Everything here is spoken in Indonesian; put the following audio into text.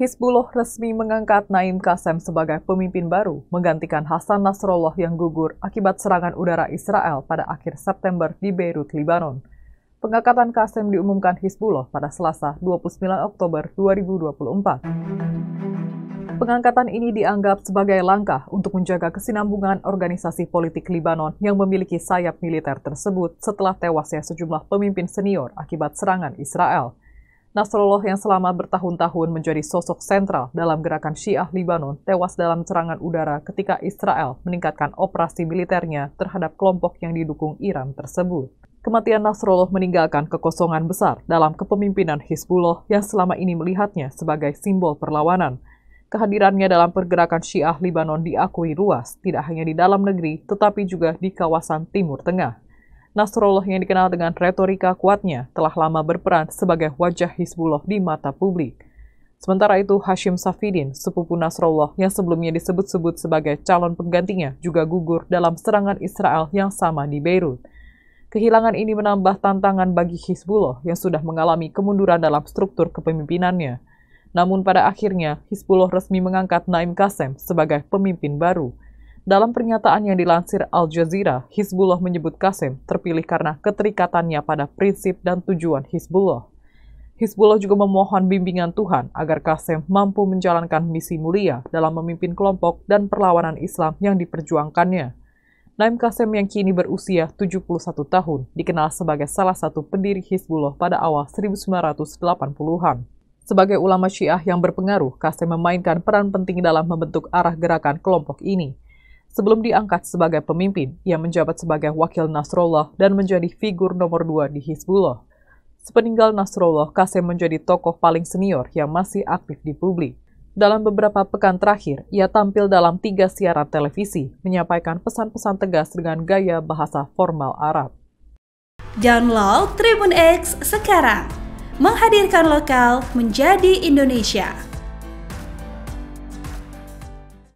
Hizbullah resmi mengangkat Naim Kasem sebagai pemimpin baru, menggantikan Hasan Nasrullah yang gugur akibat serangan udara Israel pada akhir September di Beirut, Lebanon. Pengangkatan Kasem diumumkan Hizbullah pada Selasa 29 Oktober 2024. Pengangkatan ini dianggap sebagai langkah untuk menjaga kesinambungan organisasi politik Lebanon yang memiliki sayap militer tersebut setelah tewasnya sejumlah pemimpin senior akibat serangan Israel. Nasrullah yang selama bertahun-tahun menjadi sosok sentral dalam gerakan Syiah Libanon tewas dalam serangan udara ketika Israel meningkatkan operasi militernya terhadap kelompok yang didukung Iran tersebut. Kematian Nasrullah meninggalkan kekosongan besar dalam kepemimpinan Hizbullah yang selama ini melihatnya sebagai simbol perlawanan. Kehadirannya dalam pergerakan Syiah Libanon diakui luas, tidak hanya di dalam negeri, tetapi juga di kawasan Timur Tengah. Nasrullah yang dikenal dengan retorika kuatnya telah lama berperan sebagai wajah Hizbullah di mata publik. Sementara itu, Hashim Safidin, sepupu Nasrullah yang sebelumnya disebut-sebut sebagai calon penggantinya, juga gugur dalam serangan Israel yang sama di Beirut. Kehilangan ini menambah tantangan bagi Hizbullah yang sudah mengalami kemunduran dalam struktur kepemimpinannya. Namun pada akhirnya, Hizbullah resmi mengangkat Naim Kasem sebagai pemimpin baru – dalam pernyataan yang dilansir Al Jazeera, Hizbullah menyebut Kasem terpilih karena keterikatannya pada prinsip dan tujuan Hizbullah. Hizbullah juga memohon bimbingan Tuhan agar Kasem mampu menjalankan misi mulia dalam memimpin kelompok dan perlawanan Islam yang diperjuangkannya. Naim Kasem yang kini berusia 71 tahun dikenal sebagai salah satu pendiri Hizbullah pada awal 1980-an. Sebagai ulama Syiah yang berpengaruh, Kasem memainkan peran penting dalam membentuk arah gerakan kelompok ini – Sebelum diangkat sebagai pemimpin, ia menjabat sebagai wakil Nasrullah dan menjadi figur nomor dua di Hizbullah. Sepeninggal Nasrullah, Kasem menjadi tokoh paling senior yang masih aktif di publik. Dalam beberapa pekan terakhir, ia tampil dalam tiga siaran televisi, menyampaikan pesan-pesan tegas dengan gaya bahasa formal Arab. Download Tribun X sekarang, menghadirkan lokal menjadi Indonesia.